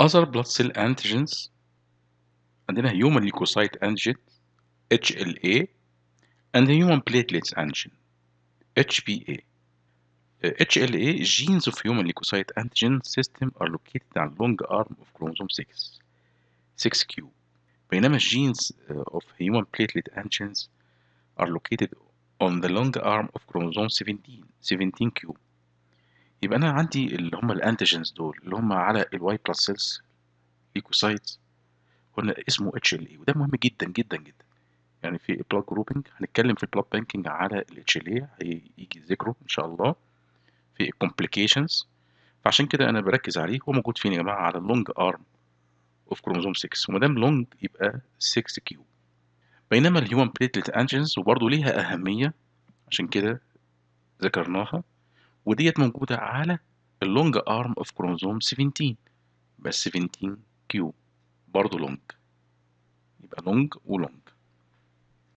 other blood cell antigens عندنا human leukocyte antigen HLA and the human platelets antigen HPA HLA uh, genes of human leukocyte antigen system are located on long arm of chromosome 6 6q بينما genes uh, of human platelet antigens are located on the long arm of chromosome 17 17q يبقى انا عندي اللي هم الانتيجنز دول اللي هم على الواي بلس سيلز ليكوسايت قلنا اسمه اتش ال اي وده مهم جدا جدا جدا يعني في البلاد جروبنج هنتكلم في البلاد بانكينج على الاتش ال اي هيجي ذكره ان شاء الله في الكومبليكيشنز فعشان كده انا بركز عليه هو موجود فين يا جماعه على اللونج ارم اوف كروموزوم 6 وما دام لونج يبقى 6 كيو بينما الهيومن بليتلت انجنز وبرضه ليها اهميه عشان كده ذكرناها وديت موجودة على اللونج ارم اوف كروموزوم 17 بس 17 كيو برضه لونج يبقى لونج ولونج